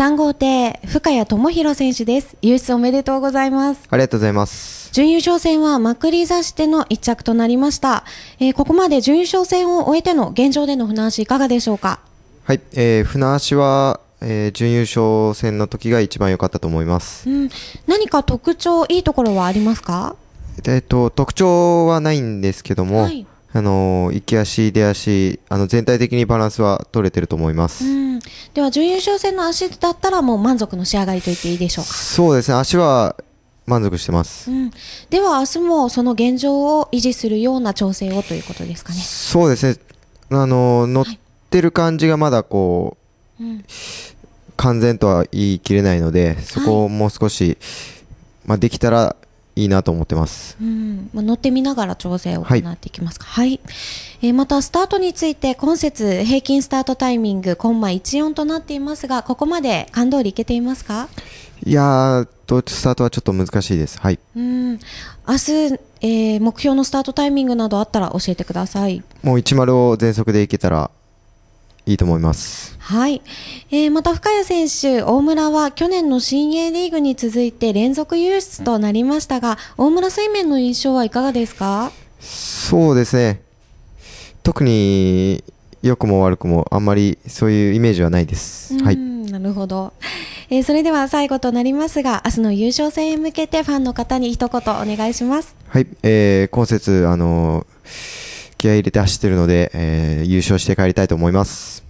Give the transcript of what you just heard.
3号艇、深谷智弘選手です。優勝おめでとうございます。ありがとうございます。準優勝戦はまくり座しての一着となりました。えー、ここまで準優勝戦を終えての現状での船足いかがでしょうかはい、えー、船足は、えー、準優勝戦の時が一番良かったと思います。うん、何か特徴、いいところはありますかえっと、特徴はないんですけども、はい、あの、行き足、出足、あの、全体的にバランスは取れてると思います。うんでは準優勝戦の足だったらもう満足の仕上がりと言っていいでしょうかそうですね足は満足してます、うん、では明日もその現状を維持するような調整をということですかねそうですねあの乗ってる感じがまだこう、はい完全とは言い切れないのでそこをもう少し、はい、まあ、できたらいいなと思ってます、うん、乗ってみながら調整を行っていきますか、はい、はい、えー、またスタートについて今節平均スタートタイミングコンマ14となっていますがここまで感動でいけていますかいやとスタートはちょっと難しいです、はい、うん明日、えー、目標のスタートタイミングなどあったら教えてくださいもう10を全速でいけたらいいと思います。はい、えー、また深谷選手、大村は去年の新鋭リーグに続いて連続優出となりましたが、大村水面の印象はいかがですかそうですね、特に良くも悪くもあんまりそういうイメージはないです。はい、なるほど、えー、それでは最後となりますが、明日の優勝戦へ向けてファンの方に一言お願いします。はい、えー、今節あのー気合入れて走ってるので、えー、優勝して帰りたいと思います。